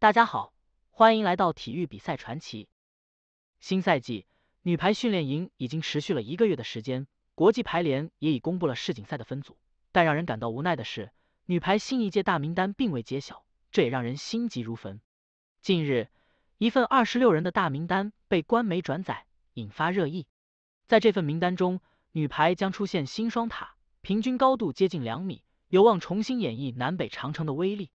大家好，欢迎来到体育比赛传奇。新赛季女排训练营已经持续了一个月的时间，国际排联也已公布了世锦赛的分组，但让人感到无奈的是，女排新一届大名单并未揭晓，这也让人心急如焚。近日，一份二十六人的大名单被官媒转载，引发热议。在这份名单中，女排将出现新双塔，平均高度接近两米，有望重新演绎南北长城的威力。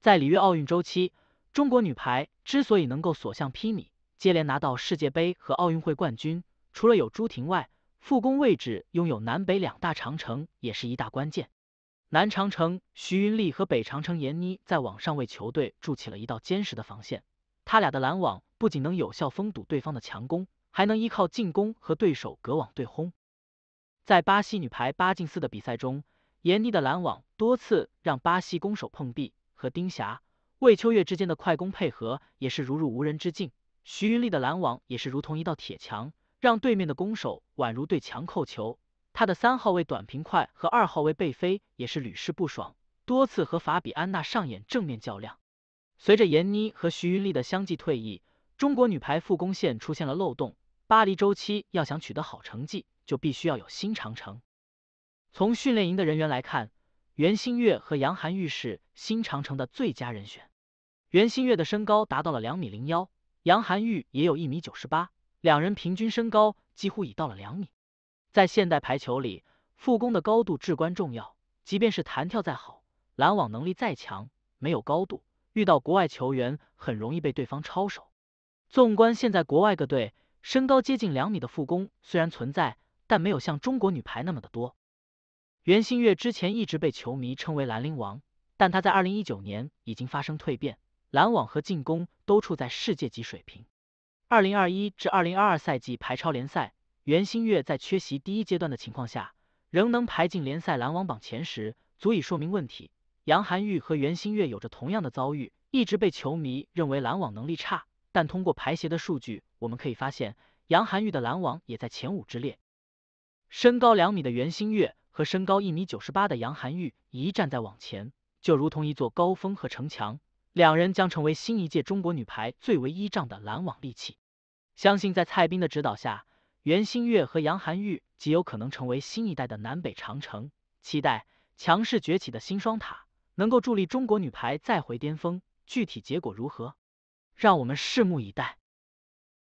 在里约奥运周期，中国女排之所以能够所向披靡，接连拿到世界杯和奥运会冠军，除了有朱婷外，副攻位置拥有南北两大长城也是一大关键。南长城徐云丽和北长城闫妮在网上为球队筑起了一道坚实的防线。他俩的拦网不仅能有效封堵对方的强攻，还能依靠进攻和对手隔网对轰。在巴西女排八进四的比赛中，闫妮的拦网多次让巴西攻手碰壁。和丁霞、魏秋月之间的快攻配合也是如入无人之境，徐云丽的拦网也是如同一道铁墙，让对面的攻手宛如对墙扣球。她的三号位短平快和二号位背飞也是屡试不爽，多次和法比安娜上演正面较量。随着闫妮和徐云丽的相继退役，中国女排副攻线出现了漏洞。巴黎周期要想取得好成绩，就必须要有新长城。从训练营的人员来看。袁心玥和杨涵玉是新长城的最佳人选。袁心玥的身高达到了两米零幺，杨涵玉也有一米九十八，两人平均身高几乎已到了两米。在现代排球里，副攻的高度至关重要。即便是弹跳再好，拦网能力再强，没有高度，遇到国外球员很容易被对方抄手。纵观现在国外各队，身高接近两米的副攻虽然存在，但没有像中国女排那么的多。袁心玥之前一直被球迷称为“兰陵王”，但他在二零一九年已经发生蜕变，拦网和进攻都处在世界级水平。二零二一至二零二二赛季排超联赛，袁心玥在缺席第一阶段的情况下，仍能排进联赛拦网榜前十，足以说明问题。杨涵玉和袁心玥有着同样的遭遇，一直被球迷认为拦网能力差，但通过排协的数据，我们可以发现杨涵玉的拦网也在前五之列。身高两米的袁心玥和身高一米九十八的杨涵玉一站在网前，就如同一座高峰和城墙，两人将成为新一届中国女排最为依仗的拦网利器。相信在蔡斌的指导下，袁心玥和杨涵玉极有可能成为新一代的南北长城。期待强势崛起的新双塔能够助力中国女排再回巅峰。具体结果如何，让我们拭目以待。